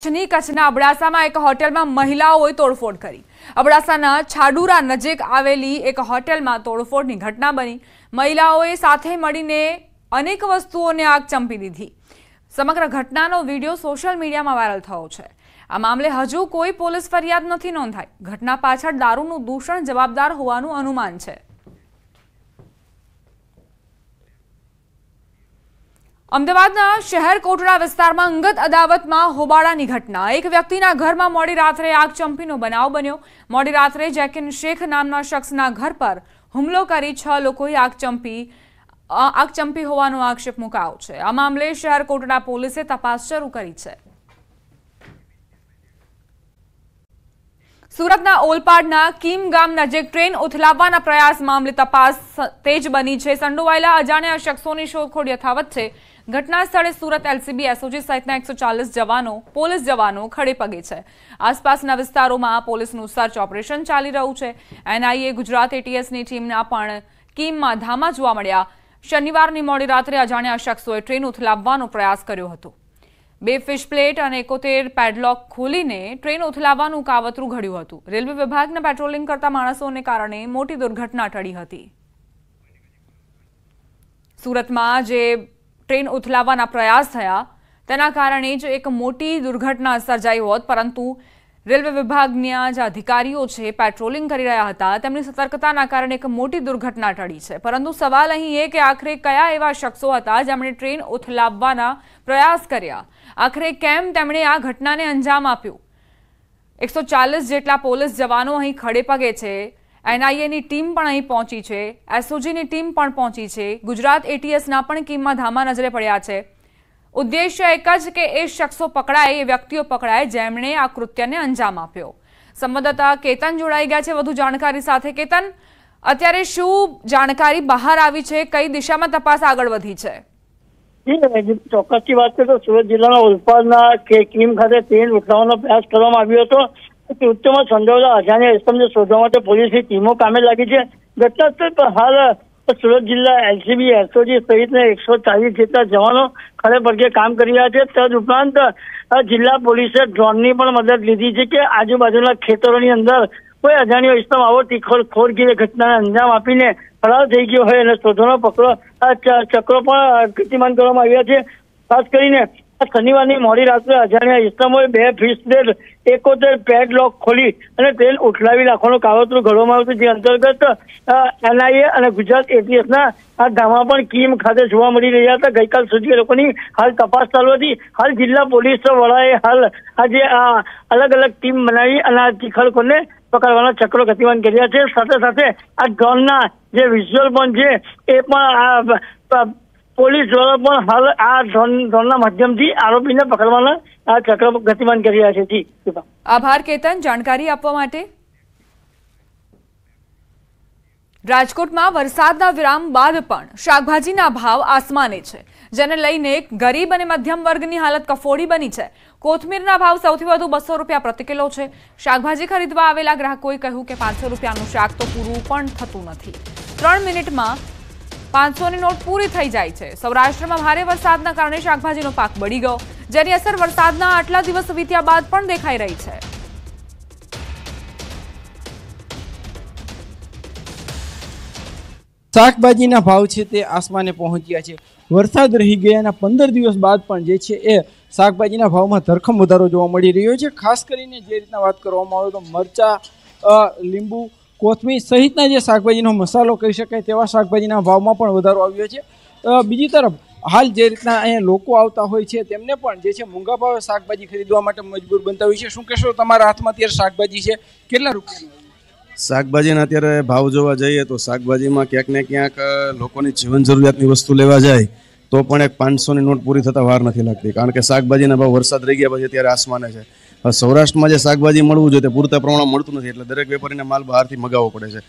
કચ્છની કચ્છના અબડાસામાં એક હોટેલમાં મહિલાઓએ તોડફોડ કરી અબડાસાના છાડુરા નજીક આવેલી એક હોટેલમાં તોડફોડની ઘટના બની મહિલાઓએ સાથે મળીને અનેક વસ્તુઓને આગ ચંપી દીધી સમગ્ર ઘટનાનો વિડીયો સોશિયલ મીડિયામાં વાયરલ થયો છે આ મામલે હજુ કોઈ પોલીસ ફરિયાદ નથી નોંધાઈ ઘટના પાછળ દારૂનું દૂષણ જવાબદાર હોવાનું અનુમાન છે અમદાવાદના શહેર કોટડા વિસ્તારમાં અંગત અદાવતમાં હોબાળાની ઘટના એક વ્યક્તિના ઘરમાં મોડી રાત્રે આગ ચંપીનો બનાવ બન્યો મોડી રાત્રે જેકિન શેખ નામના શખ્સના ઘર પર હુમલો કરી છ લોકોએ આગ ચંપી આગ ચંપી હોવાનો આક્ષેપ મુકાયો છે આ મામલે શહેર કોટડા પોલીસે તપાસ શરૂ કરી છે સુરતના ઓલપાડના કીમ ગામ નજીક ટ્રેન ઉથલાવવાના પ્રયાસ મામલે તપાસ તેજ બની છે સંડોવાયેલા અજાણ્યા શખ્સોની શોધખોળ યથાવત છે ઘટના સ્થળે સુરત એલસીબી એસઓજી સહિતના એકસો જવાનો પોલીસ જવાનો ખડે પગે છે આસપાસના વિસ્તારોમાં પોલીસનું સર્ચ ઓપરેશન ચાલી રહ્યું છે એનઆઈએ ગુજરાત એટીએસની ટીમના પણ કીમમાં ધામા જોવા મળ્યા શનિવારની મોડી રાત્રે અજાણ્યા શખ્સોએ ટ્રેન ઉથલાવવાનો પ્રયાસ કર્યો હતો બે ફિશ પ્લેટ અને એકોતેર પેડલોક ખોલીને ટ્રેન ઉથલાવવાનું કાવતરું ઘડ્યું હતું રેલવે વિભાગના પેટ્રોલિંગ કરતા માણસોને કારણે મોટી દુર્ઘટના ટળી હતી સુરતમાં જે ટ્રેન ઉથલાવવાના પ્રયાસ થયા તેના કારણે જ એક મોટી દુર્ઘટના સર્જાઈ હોત પરંતુ રેલવે વિભાગના જે અધિકારીઓ છે પેટ્રોલિંગ કરી રહ્યા હતા તેમની સતર્કતાના કારણે એક મોટી દુર્ઘટના ટળી છે પરંતુ સવાલ અહીં એ કે આખરે કયા એવા શખ્સો હતા જેમણે ટ્રેન ઉથલાવવાના પ્રયાસ કર્યા આખરે કેમ તેમણે આ ઘટનાને અંજામ આપ્યું એકસો જેટલા પોલીસ જવાનો અહીં ખડે પગે છે એનઆઈએની ટીમ પણ અહીં પહોંચી છે એસઓજીની ટીમ પણ પહોંચી છે ગુજરાત એટીએસના પણ કીમમાં ધામા નજરે પડ્યા છે ઉદ્દેશ્ય એક જ કે એ શખ્સો પકડાય એ વ્યક્તિઓ પકડાય જેમણે આ કૃત્યને અંજામ આપ્યો સંવાદદાતા કેતન જોડાઈ ગયા છે વધુ જાણકારી સાથે કેતન અત્યારે શું જાણકારી બહાર આવી છે કઈ દિશામાં તપાસ આગળ વધી છે ચોક્કસ ચોક્કસથી વાત કરીએ તો સુરત જિલ્લાના ઉલપાડના કીમ ખાતે ટ્રેન લૂંટવાનો પ્રયાસ કરવામાં આવ્યો હતો કૃત્યમાં સંડોવાયેલા અજાણ્યા ઇસમને શોધવા માટે પોલીસની ટીમો કામે લાગી છે ઘટનાસ્થળ પર હાલ સુરત જિલ્લા એલસીબી એસઓજી સહિતના એકસો ચાલીસ જેટલા જવાનો ખડે પગે કામ કરી રહ્યા છે તદ ઉપરાંત જિલ્લા પોલીસે ડ્રોનની પણ મદદ લીધી છે કે આજુબાજુના ખેતરોની અંદર કોઈ અજાણ્યો ઇસમ આવો તીખોર ખોરગીરી ઘટનાને અંજામ આપીને ફરાર થઈ ગયો હોય અને શોધવાનો પકડો ચક્રો પણ ગતિમાન કરવામાં આવ્યા છે ખાસ કરીને શનિવારની મોડી રાત્રે અજાણ્યા ઇસમોએ બે ફીસ ફીસદેર એકોતેર પેડલોક ખોલી અને તેલ ઉઠલાવી નાખવાનું કાવતરું ઘડવામાં આવ્યું જે અંતર્ગત એનઆઈએ અને ગુજરાત એટીએસના આ ધામા પણ કીમ ખાતે જોવા મળી રહ્યા હતા ગઈકાલ સુધી એ લોકોની હાલ તપાસ ચાલુ હતી હાલ જિલ્લા પોલીસ વડાએ હાલ આજે આ અલગ અલગ ટીમ બનાવી અને આ તીખળકોને પકડવાના ચક્રો ગતિમાન કર્યા છે સાથે સાથે આ ડ્રોનના જે વિઝ્યુઅલ પણ છે એ પણ આ પોલીસ દ્વારા પણ હાલ આ ડ્રોનના માધ્યમથી આરોપીને પકડવાના આ ચક્ર ગતિમાન કરી રહ્યા છે જી આભાર કેતન જાણકારી આપવા માટે રાજકોટમાં વરસાદના વિરામ બાદ પણ શાકભાજીના ભાવ આસમાને છે જેને લઈને ગરીબ અને મધ્યમ વર્ગની હાલત કફોડી બની છે કોથમીરના ભાવ સૌથી વધુ બસો રૂપિયા પ્રતિ કિલો છે શાકભાજી ખરીદવા આવેલા ગ્રાહકોએ કહ્યું કે પાંચસો રૂપિયાનું શાક તો પૂરું પણ થતું નથી ત્રણ મિનિટમાં પાંચસોની નોટ પૂરી થઈ જાય છે સૌરાષ્ટ્રમાં ભારે વરસાદના કારણે શાકભાજીનો પાક બળી ગયો જેની અસર વરસાદના આટલા દિવસ વીત્યા બાદ પણ દેખાઈ રહી છે શાકભાજીના ભાવ છે તે આસમાને પહોંચ્યા છે વરસાદ રહી ગયાના પંદર દિવસ બાદ પણ જે છે એ શાકભાજીના ભાવમાં ધરખમ વધારો જોવા મળી રહ્યો છે ખાસ કરીને જે રીતના વાત કરવામાં આવે તો મરચાં લીંબુ કોથમીર સહિતના જે શાકભાજીનો મસાલો કહી શકાય તેવા શાકભાજીના ભાવમાં પણ વધારો આવ્યો છે બીજી તરફ હાલ જે રીતના અહીંયા લોકો આવતા હોય છે તેમને પણ જે છે મોંઘા ભાવે શાકભાજી ખરીદવા માટે મજબૂર બનતા હોય છે શું કહેશો તમારા હાથમાં અત્યારે શાકભાજી છે કેટલા રૂપિયા શાકભાજીના અત્યારે ભાવ જોવા જઈએ તો શાકભાજીમાં ક્યાંક ને ક્યાંક લોકોની જીવન જરૂરિયાતની વસ્તુ લેવા જાય તો પણ એક પાંચસોની નોટ પૂરી થતાં વાર નથી લાગતી કારણ કે શાકભાજીના ભાવ વરસાદ રહી ગયા પછી અત્યારે આસમાને છે સૌરાષ્ટ્રમાં જે શાકભાજી મળવું જોઈએ તે પૂરતા પ્રમાણમાં મળતું નથી એટલે દરેક વેપારીને માલ બહારથી મગાવવો પડે છે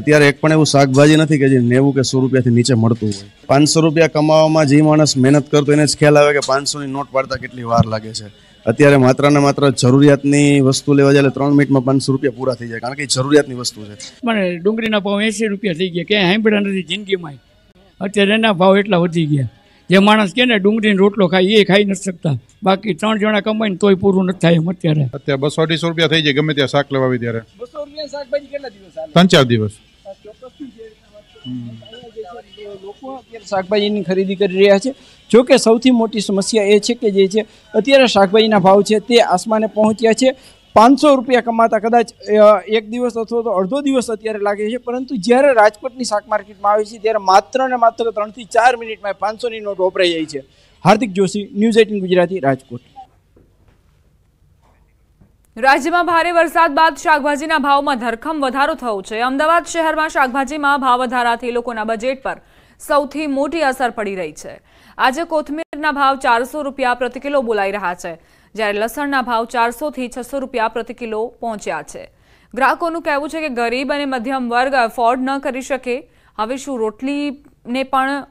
અત્યારે એક પણ એવું શાકભાજી નથી કે જે નેવું કે સો રૂપિયાથી નીચે મળતું હોય પાંચસો રૂપિયા કમાવામાં જે માણસ મહેનત કરતો એને જ ખ્યાલ આવે કે પાંચસોની નોટ પાડતા કેટલી વાર લાગે છે અત્યારે માત્ર ને માત્ર જરૂરિયાતની વસ્તુ લેવા જાય ત્રણ મિનિટમાં પાંચસો રૂપિયા પૂરા થઈ જાય કારણ કે જરૂરિયાતની વસ્તુ છે પણ ડુંગળીના ભાવ એંસી રૂપિયા થઈ ગયા ક્યાંય સાંભળ્યા નથી જિંદગીમાં અત્યારે એના ભાવ એટલા વધી ગયા જે માણસ કે ને ડુંગળીનો રોટલો ખાય એ ખાઈ નથી શકતા બાકી ત્રણ જણા કમાઈને તોય પૂરું નથી થાય એમ અત્યારે અત્યારે બસો અઢીસો રૂપિયા થઈ જાય ગમે ત્યાં શાક લેવા આવી ત્યારે શાકભાજી દિવસ ત્રણ ચાર દિવસ અત્યારે શાકભાજીની ખરીદી કરી રહ્યા છે જો કે સૌથી મોટી સમસ્યા એ છે કે જે છે અત્યારે શાકભાજીના ભાવ છે તે આસમાને પહોંચ્યા છે પાંચસો રૂપિયા કમાતા કદાચ એક દિવસ અથવા તો અડધો દિવસ અત્યારે લાગે છે પરંતુ જ્યારે રાજકોટની શાક માર્કેટમાં આવે છે ત્યારે માત્ર ને માત્ર ત્રણથી ચાર મિનિટમાં પાંચસોની નોટ વપરાઈ જાય છે હાર્દિક જોશી ન્યૂઝ એટીન ગુજરાતી રાજકોટ રાજ્યમાં ભારે વરસાદ બાદ શાકભાજીના ભાવમાં ધરખમ વધારો થયો છે અમદાવાદ શહેરમાં શાકભાજીમાં ભાવ વધારાથી લોકોના બજેટ પર સૌથી મોટી અસર પડી રહી છે આજે કોથમીરના ભાવ ચારસો રૂપિયા પ્રતિ કિલો બોલાઈ રહ્યા છે જ્યારે લસણના ભાવ ચારસોથી છસો રૂપિયા પ્રતિ કિલો પહોંચ્યા છે ગ્રાહકોનું કહેવું છે કે ગરીબ અને મધ્યમ વર્ગ એફોર્ડ ન કરી શકે હવે શું રોટલીને પણ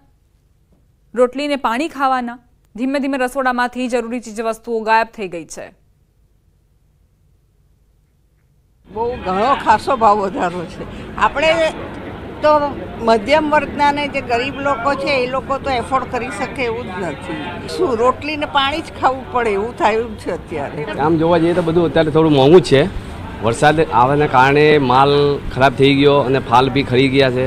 રોટલીને પાણી ખાવાના ધીમે ધીમે રસોડામાંથી જરૂરી ચીજ વસ્તુઓ ગાયબ થઈ ગઈ છે બહુ ઘણો ખાસો ભાવ વધારો છે આપણે તો મધ્યમ વર્ગનાને જે ગરીબ લોકો છે એ લોકો તો એફોર્ડ કરી શકે એવું જ નથી શું રોટલી ને પાણી જ ખાવું પડે એવું થયું છે અત્યારે આમ જોવા જઈએ તો બધું અત્યારે થોડું મોંઘું છે વરસાદ આવવાના કારણે માલ ખરાબ થઈ ગયો અને ફાલ બી ખરી ગયા છે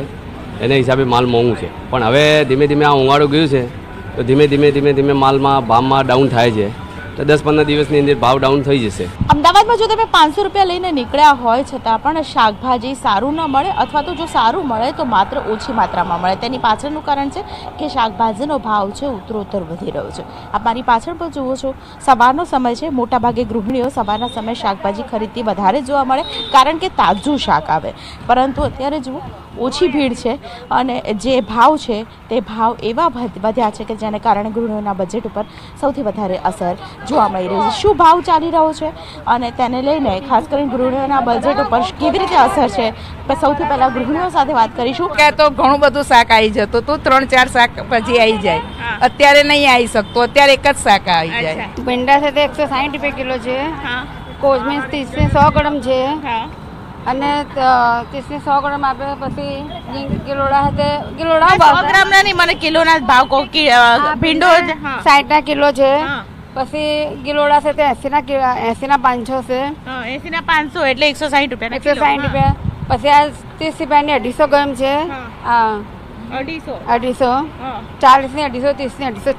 એના હિસાબે માલ મોંઘું છે પણ હવે ધીમે ધીમે આ ઉંવાળો ગયું છે તો ધીમે ધીમે ધીમે ધીમે માલમાં ભાવમાં ડાઉન થાય છે તો દસ પંદર દિવસની અંદર ભાવ ડાઉન થઈ જશે અમદાવાદમાં જો તમે પાંચસો રૂપિયા લઈને નીકળ્યા હોય છતાં પણ શાકભાજી સારું ન મળે અથવા તો જો સારું મળે તો માત્ર ઓછી માત્રામાં મળે તેની પાછળનું કારણ છે કે શાકભાજીનો ભાવ છે ઉત્તરોત્તર વધી રહ્યો છે આપ મારી પાછળ પણ જુઓ છો સવારનો સમય છે મોટાભાગે ગૃહિણીઓ સવારના સમયે શાકભાજી ખરીદતી વધારે જોવા મળે કારણ કે તાજું શાક આવે પરંતુ અત્યારે જુઓ ઓછી ભીડ છે અને જે ભાવ છે તે ભાવ એવા વધ્યા છે કે જેને કારણે ગૃહિણીઓના બજેટ ઉપર સૌથી વધારે અસર જોવા મળી રહી છે શું ભાવ ચાલી રહ્યો છે અને તેને લઈને ખાસ કરીને ગૃહિણીઓના બજેટ ઉપર કેવી રીતે અસર છે સૌથી પહેલાં ગૃહિણીઓ સાથે વાત કરીશું કે તો ઘણું બધું શાક આવી જતું તો ત્રણ ચાર શાક પછી આવી જાય અત્યારે નહીં આવી શકતો અત્યારે એક જ શાક આવી જાય ભીંડા સાથે એકસો સાહીઠ રૂપિયા કિલો છે કોઝમીન્સ ત્રીસથી સો ગ્રામ છે અને ત્રીસની સો ગ્રામ આપે પછી કિલોડા હતે કિલોડા ભાવ ગ્રામ ના નહીં મને કિલોના જ ભાવ કહો ભીંડો સાઠ ના કિલો છે પછી ગિલોડા છે તે એસી ના એસી ના પાંચસો છે એસી ના પાંચસો એટલે એકસો સાઠ રૂપિયા એકસો સાઠ રૂપિયા પછી આ ત્રીસ રૂપિયા ની અઢીસો ગ્રામ છે હા અઢીસો અઢીસો ચાલીસ ની અઢીસો ત્રીસ ની અઢીસો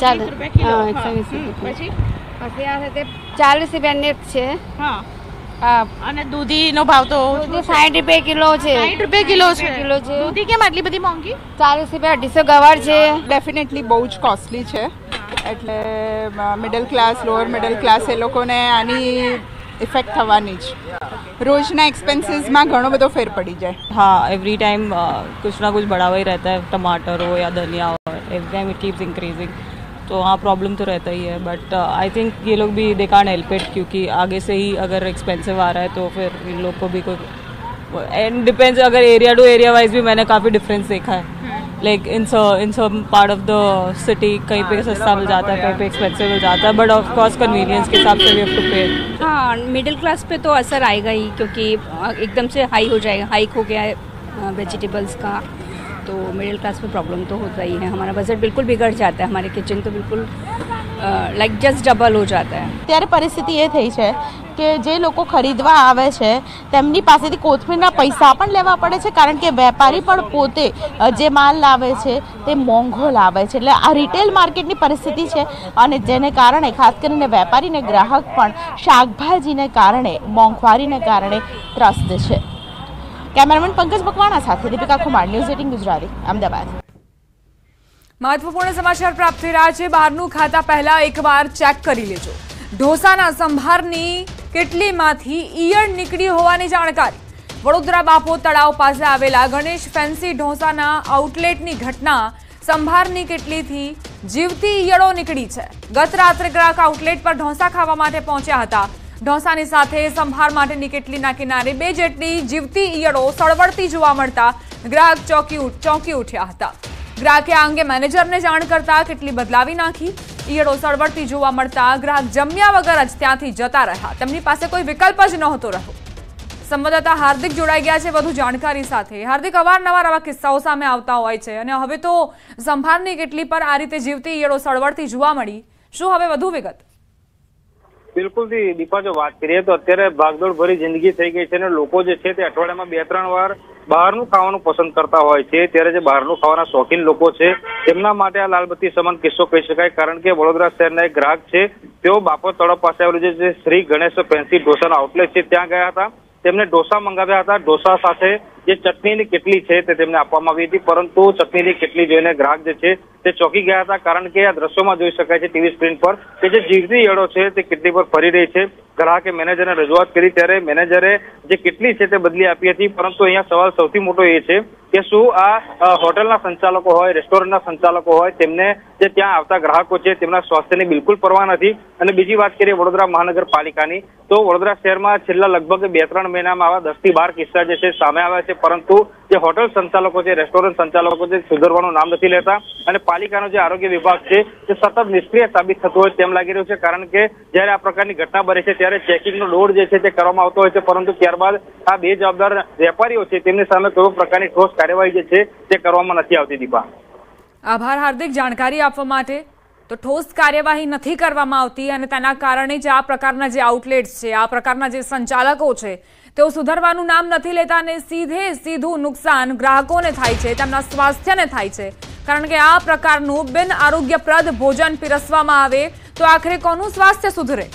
ચાલીસ રૂપિયા પછી પછી આ છે તે ચાલીસ રૂપિયા ની છે હા અને દૂધીનો ભાવ તો સાઠ રૂપિયા કિલો છે સાઠ રૂપિયા કિલો છે કિલો છે દૂધી કેમ આટલી બધી મોંઘી ચાલીસ રૂપિયા અઢીસો ગવાર છે ડેફિનેટલી બહુ જ કોસ્ટલી છે એટલે middle class lower middle class એ લોકોને આની ઇફેક્ટ થવાની જ રોજના એક્સપેન્સીસમાં ઘણો બધો ફેર પડી જાય હા એવરી ટાઈમ કુછ ના કુછ બઢાવા રહેતા હે ટમાટર હો યા ધનિયા હો every time it keeps increasing तो वहाँ प्रॉब्लम तो रहता ही है बट आई थिंक ये लोग भी दे कान हेल्प इट क्योंकि आगे से ही अगर एक्सपेंसिव आ रहा है तो फिर इन लोग को भी कोई एंड डिपेंड्स अगर एरिया टू एरिया वाइज भी मैंने काफ़ी डिफरेंस देखा है like in in so part of the city कहीं पे हाँ, सस्ता मिल जाता है कहीं पे एक्सपेंसिव मिल जाता है बट ऑफ कोर्स कन्वीनियंस के हिसाब से भी टू पे हाँ मिडिल क्लास पे तो असर आएगा ही क्योंकि एकदम से हाई हो जाएगा हाइक हो गया है वेजिटेबल्स का तो मिडिल क्लास में प्रॉब्लम तो होता ही है हमारा बजट बिल्कुल बिगड़ जाता है हमारे किचन तो बिल्कुल લાઈક જસ્ટ ડબલ હો જાતા હૈ ત્યારે પરિસ્થિતિ એ થઈ છે કે જે લોકો ખરીદવા આવે છે તેમની પાસેથી કોથમીરના પૈસા પણ લેવા પડે છે કારણ કે વેપારી પણ પોતે જે માલ લાવે છે તે મોંઘો લાવે છે એટલે આ રિટેલ માર્કેટની પરિસ્થિતિ છે અને જેને કારણે ખાસ કરીને વેપારીને ગ્રાહક પણ શાકભાજીને કારણે મોંઘવારીને કારણે ત્રસ્ત છે કેમેરામેન પંકજ મકવાણા સાથે દીપિકા કુમાર ન્યૂઝ એટીન ગુજરાતી અમદાવાદ મહત્વપૂર્ણ સમાચાર પ્રાપ્ત થઈ રહ્યા છે બહારનું ખાતા પહેલા એકવાર ચેક કરી લેજો ઢોસાના સંભારની કેટલીમાંથી ઈયળ નીકળી હોવાની જાણકારી વડોદરા બાપો તળાવ પાસે આવેલા ગણેશ ફેન્સી ઢોસાના આઉટલેટની ઘટના સંભારની કેટલીથી જીવતી ઈયળો નીકળી છે ગત રાત્રે ગ્રાહક આઉટલેટ પર ઢોસા ખાવા માટે પહોંચ્યા હતા ઢોસાની સાથે સંભાર માટેની કેટલીના કિનારે બે જેટલી જીવતી ઈયળો સળવળતી જોવા મળતા ગ્રાહક ચોકી ચોંકી ઉઠ્યા હતા ગ્રાહકે આ અંગે મેનેજરને જાણ કરતા કેટલી બદલાવી નાખી ઈયળો સળવળતી જોવા મળતા ગ્રાહક જમ્યા વગર જ ત્યાંથી જતા રહ્યા તેમની પાસે કોઈ વિકલ્પ જ નહોતો રહ્યો સંવાદદાતા હાર્દિક જોડાઈ ગયા છે વધુ જાણકારી સાથે હાર્દિક અવારનવાર આવા કિસ્સાઓ સામે આવતા હોય છે અને હવે તો સંભારની કેટલી પર આ રીતે જીવતી ઈયળો સળવળતી જોવા મળી શું હવે વધુ વિગત બિલકુલથી દીપા જો વાત કરીએ તો અત્યારે ભાગદોડ ભરી જિંદગી થઈ ગઈ છે અને લોકો જે છે તે અઠવાડિયામાં બે ત્રણ વાર બહારનું ખાવાનું પસંદ કરતા હોય છે ત્યારે જે બહારનું ખાવાના શોખીન લોકો છે તેમના માટે આ લાલબત્તી સમાન કિસ્સો કહી શકાય કારણ કે વડોદરા શહેરના એક ગ્રાહક છે તેઓ બાપો તળપ પાસે આવેલું જે શ્રી ગણેશ ફેન્સી ઢોસાના આઉટલેટ છે ત્યાં ગયા હતા તેમને ઢોસા મંગાવ્યા હતા ઢોસા સાથે જે ચટણીની કેટલી છે તે તેમને આપવામાં આવી હતી પરંતુ ચટણીની કેટલી જોઈને ગ્રાહક જે છે તે ચોંકી ગયા હતા કારણ કે આ દ્રશ્યોમાં જોઈ શકાય છે ટીવી સ્ક્રીન પર કે જે જીવતી યડો છે તે કેટલી પર ફરી રહી છે ગ્રાહકે મેનેજરને રજૂઆત કરી ત્યારે મેનેજરે જે કેટલી છે તે બદલી આપી હતી પરંતુ અહીંયા સવાલ સૌથી મોટો એ છે કે શું આ હોટેલના સંચાલકો હોય રેસ્ટોરન્ટના સંચાલકો હોય તેમને જે ત્યાં આવતા ગ્રાહકો છે તેમના સ્વાસ્થ્યની બિલકુલ પરવા નથી અને બીજી વાત કરીએ વડોદરા મહાનગરપાલિકાની તો વડોદરા શહેરમાં છેલ્લા લગભગ બે ત્રણ મહિનામાં આવા દસથી બાર કિસ્સા જે છે સામે આવ્યા છે છે પરંતુ જે હોટલ સંચાલકો છે રેસ્ટોરન્ટ સંચાલકો છે સુધરવાનું નામ નથી લેતા અને પાલિકાનો જે આરોગ્ય વિભાગ છે તે સતત નિષ્ક્રિય સાબિત થતો હોય તેમ લાગી રહ્યું છે કારણ કે જ્યારે આ પ્રકારની ઘટના બને છે ત્યારે ચેકિંગનો લોડ જે છે તે કરવામાં આવતો હોય છે પરંતુ ત્યારબાદ આ બે જવાબદાર વેપારીઓ છે તેમની સામે કોઈ પ્રકારની ઠોસ કાર્યવાહી જે છે તે કરવામાં નથી આવતી દીપા આભાર હાર્દિક જાણકારી આપવા માટે તો ઠોસ કાર્યવાહી નથી કરવામાં આવતી અને તેના કારણે જે આ પ્રકારના જે આઉટલેટ્સ છે આ પ્રકારના જે સંચાલકો છે તેઓ સુધરવાનું નામ નથી લેતા અને સીધે સીધું નુકસાન ગ્રાહકોને થાય છે તેમના સ્વાસ્થ્યને થાય છે કારણ કે આ પ્રકારનું બિનઆરોગ્યપ્રદ ભોજન પીરસવામાં આવે તો આખરે કોનું સ્વાસ્થ્ય સુધરે